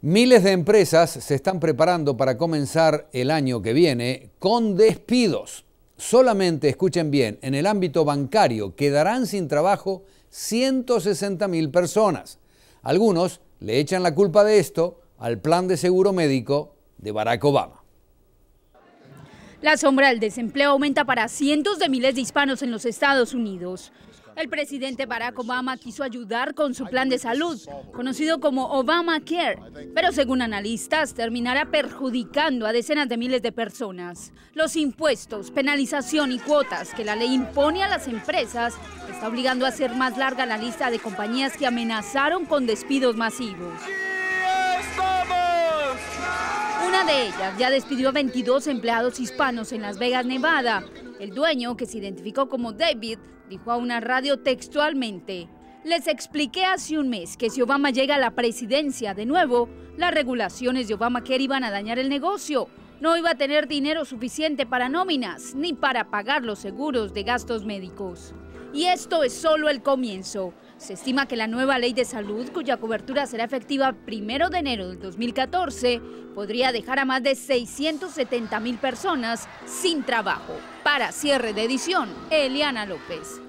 Miles de empresas se están preparando para comenzar el año que viene con despidos. Solamente, escuchen bien, en el ámbito bancario quedarán sin trabajo 160 mil personas. Algunos le echan la culpa de esto al plan de seguro médico de Barack Obama. La sombra del desempleo aumenta para cientos de miles de hispanos en los Estados Unidos. El presidente Barack Obama quiso ayudar con su plan de salud, conocido como Obamacare, pero según analistas terminará perjudicando a decenas de miles de personas. Los impuestos, penalización y cuotas que la ley impone a las empresas está obligando a hacer más larga la lista de compañías que amenazaron con despidos masivos. Ella ya despidió a 22 empleados hispanos en Las Vegas, Nevada. El dueño, que se identificó como David, dijo a una radio textualmente, les expliqué hace un mes que si Obama llega a la presidencia de nuevo, las regulaciones de Obamacare iban a dañar el negocio no iba a tener dinero suficiente para nóminas ni para pagar los seguros de gastos médicos. Y esto es solo el comienzo. Se estima que la nueva ley de salud, cuya cobertura será efectiva primero de enero del 2014, podría dejar a más de 670 mil personas sin trabajo. Para cierre de edición, Eliana López.